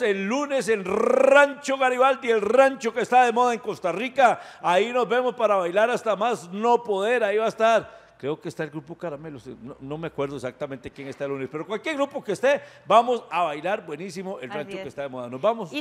El lunes en Rancho Garibaldi, el rancho que está de moda en Costa Rica. Ahí nos vemos para bailar hasta más no poder. Ahí va a estar. Creo que está el grupo Caramelos, no, no me acuerdo exactamente quién está el lunes, pero cualquier grupo que esté, vamos a bailar buenísimo el rancho que está de moda. Nos vamos.